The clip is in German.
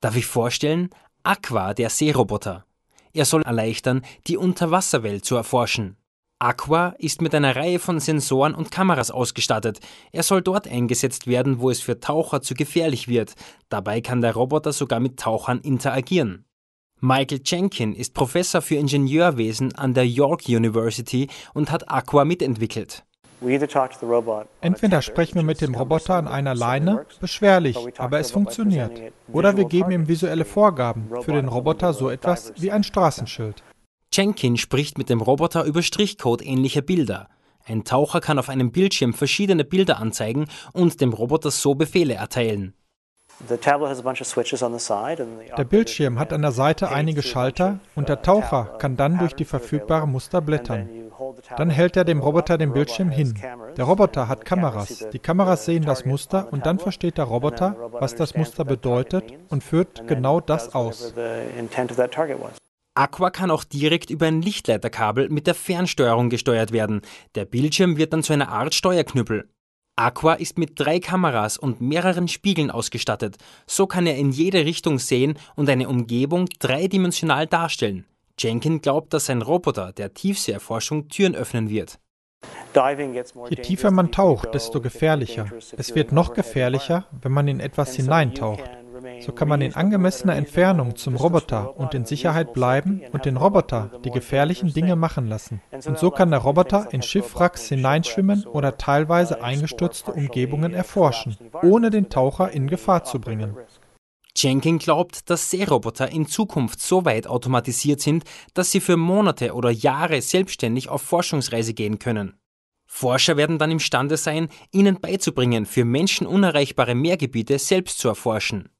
darf ich vorstellen, Aqua, der Seeroboter. Er soll erleichtern, die Unterwasserwelt zu erforschen. Aqua ist mit einer Reihe von Sensoren und Kameras ausgestattet. Er soll dort eingesetzt werden, wo es für Taucher zu gefährlich wird. Dabei kann der Roboter sogar mit Tauchern interagieren. Michael Jenkin ist Professor für Ingenieurwesen an der York University und hat Aqua mitentwickelt. Entweder sprechen wir mit dem Roboter an einer Leine, beschwerlich, aber es funktioniert. Oder wir geben ihm visuelle Vorgaben, für den Roboter so etwas wie ein Straßenschild. Jenkin spricht mit dem Roboter über Strichcode ähnliche Bilder. Ein Taucher kann auf einem Bildschirm verschiedene Bilder anzeigen und dem Roboter so Befehle erteilen. Der Bildschirm hat an der Seite einige Schalter und der uh, Taucher kann dann durch die verfügbaren Muster blättern. Dann hält er dem Roboter den Bildschirm hin. Der Roboter hat Kameras. Die Kameras sehen das Muster und dann versteht der Roboter, was das Muster bedeutet und führt genau das aus. Aqua kann auch direkt über ein Lichtleiterkabel mit der Fernsteuerung gesteuert werden. Der Bildschirm wird dann zu einer Art Steuerknüppel. Aqua ist mit drei Kameras und mehreren Spiegeln ausgestattet. So kann er in jede Richtung sehen und eine Umgebung dreidimensional darstellen. Jenkin glaubt, dass sein Roboter der Tiefseeerforschung Türen öffnen wird. Je tiefer man taucht, desto gefährlicher. Es wird noch gefährlicher, wenn man in etwas hineintaucht. So kann man in angemessener Entfernung zum Roboter und in Sicherheit bleiben und den Roboter die gefährlichen Dinge machen lassen. Und so kann der Roboter in Schiffwracks hineinschwimmen oder teilweise eingestürzte Umgebungen erforschen, ohne den Taucher in Gefahr zu bringen. Jenkin glaubt, dass Seeroboter in Zukunft so weit automatisiert sind, dass sie für Monate oder Jahre selbstständig auf Forschungsreise gehen können. Forscher werden dann imstande sein, ihnen beizubringen, für Menschen unerreichbare Meergebiete selbst zu erforschen.